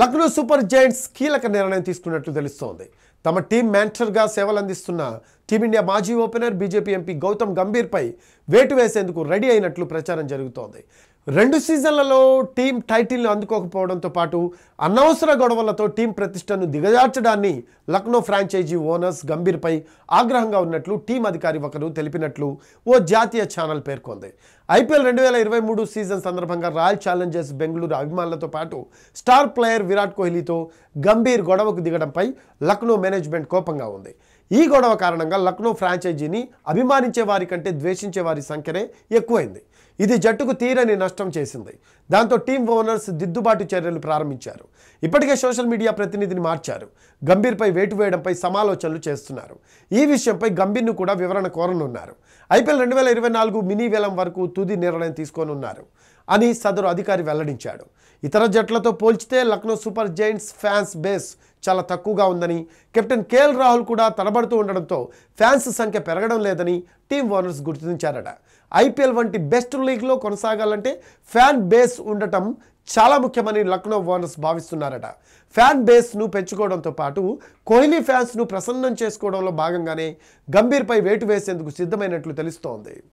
Lucknow super Giants కీలక నిర్ణయం తీసుకున్నట్లు తెలుస్తోంది తమ టీం మేనేజర్గా సేవలు అందిస్తున్న టీమిండియా మాజీ ఓపెనర్ బీజేపీ ఎంపీ గౌతమ్ గంభీర్పై వేటు వేసేందుకు రెడీ అయినట్లు ప్రచారం జరుగుతోంది రెండు సీజన్లలో టీం టైటిల్ను అందుకోకపోవడంతో పాటు అనవసర గొడవలతో టీం ప్రతిష్టను దిగజార్చడాన్ని లక్నో ఫ్రాంచైజీ ఓనర్స్ గంభీర్పై ఆగ్రహంగా ఉన్నట్లు టీం అధికారి ఒకరు తెలిపినట్లు ఓ జాతీయ ఛానల్ పేర్కొంది ఐపీఎల్ రెండు వేల ఇరవై మూడు సీజన్ సందర్భంగా రాయల్ ఛాలెంజర్స్ బెంగళూరు అభిమానులతో పాటు స్టార్ ప్లేయర్ విరాట్ కోహ్లీతో గంభీర్ గొడవకు దిగడంపై లక్నో మేనేజ్మెంట్ కోపంగా ఉంది ఈ గొడవ కారణంగా లక్నో ఫ్రాంచైజీని అభిమానించే వారి కంటే ద్వేషించే వారి సంఖ్యనే ఎక్కువైంది ఇది జట్టుకు తీరని నష్టం చేసింది దాంతో టీం ఓనర్స్ దిద్దుబాటు చర్యలు ప్రారంభించారు ఇప్పటికే సోషల్ మీడియా ప్రతినిధిని మార్చారు గంభీర్పై వేటు వేయడంపై సమాలోచనలు చేస్తున్నారు ఈ విషయంపై గంభీర్ను కూడా వివరణ కోరనున్నారు ఐపీఎల్ రెండు వేల ఇరవై నాలుగు మినీ వేలం వరకు తుది నిర్ణయం తీసుకోనున్నారు అని సదరు అధికారి వెల్లడించాడు ఇతర జట్లతో పోల్చితే Lucknow super giants fans base చాలా తక్కువగా ఉందని కెప్టెన్ కేఎల్ రాహుల్ కూడా తడబడుతూ ఉండడంతో ఫ్యాన్స్ సంఖ్య పెరగడం లేదని టీం ఓనర్స్ గుర్తించారట ఐపీఎల్ వంటి బెస్ట్ లీగ్లో కొనసాగాలంటే ఫ్యాన్ బేస్ ఉండటం చాలా ముఖ్యమని లక్నో ఓనర్స్ భావిస్తున్నారట ఫ్యాన్ బేస్ను పెంచుకోవడంతో పాటు కోహ్లీ ఫ్యాన్స్ను ప్రసన్నం చేసుకోవడంలో భాగంగానే గంభీర్పై వేటు వేసేందుకు సిద్ధమైనట్లు తెలుస్తోంది